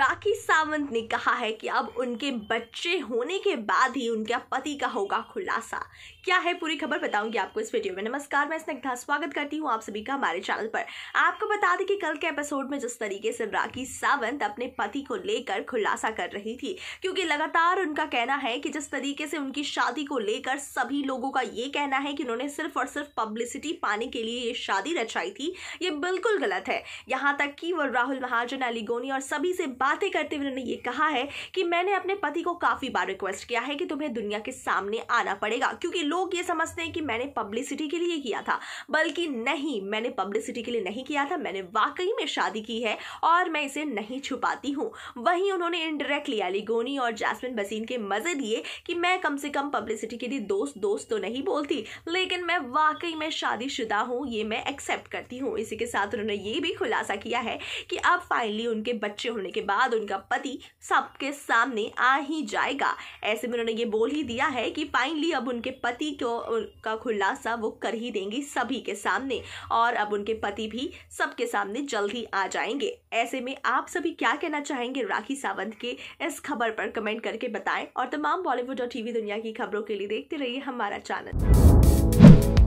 राखी सावंत ने कहा है कि अब उनके बच्चे होने के बाद ही उनके पति का होगा खुलासा क्या है पूरी खबर बताऊंगी आपको इस वीडियो में नमस्कार मैं स्निग्धा स्वागत करती हूँ आप सभी का हमारे चैनल पर आपको बता दें कि कल के एपिसोड में जिस तरीके से राखी सावंत अपने पति को लेकर खुलासा कर रही थी क्योंकि लगातार उनका कहना है कि जिस तरीके से उनकी शादी को लेकर सभी लोगों का ये कहना है कि उन्होंने सिर्फ और सिर्फ पब्लिसिटी पाने के लिए ये शादी रचाई थी ये बिल्कुल गलत है यहाँ तक कि वो राहुल महाजन अलीगोनी और सभी से बात बातें करते हुए उन्होंने ये कहा है कि मैंने अपने पति को काफ़ी बार रिक्वेस्ट किया है कि तुम्हें दुनिया के सामने आना पड़ेगा क्योंकि लोग ये समझते हैं कि मैंने पब्लिसिटी के लिए किया था बल्कि नहीं मैंने पब्लिसिटी के लिए नहीं किया था मैंने वाकई में शादी की है और मैं इसे नहीं छुपाती हूँ वहीं उन्होंने इनडायरेक्टली अलीगोनी और जैसमिन बसीन के मज़े दिए कि मैं कम से कम पब्लिसिटी के लिए दोस्त दोस्त तो नहीं बोलती लेकिन मैं वाकई में शादीशुदा हूँ ये मैं एक्सेप्ट करती हूँ इसी के साथ उन्होंने ये भी खुलासा किया है कि अब फाइनली उनके बच्चे होने के बाद बाद उनका पति सबके सामने आ ही जाएगा ऐसे में उन्होंने ये बोल ही दिया है कि फाइनली अब उनके पति को का खुलासा वो कर ही देंगी सभी के सामने और अब उनके पति भी सबके सामने जल्द ही आ जाएंगे ऐसे में आप सभी क्या कहना चाहेंगे राखी सावंत के इस खबर पर कमेंट करके बताएं और तमाम बॉलीवुड और टीवी दुनिया की खबरों के लिए देखते रहिए हमारा चैनल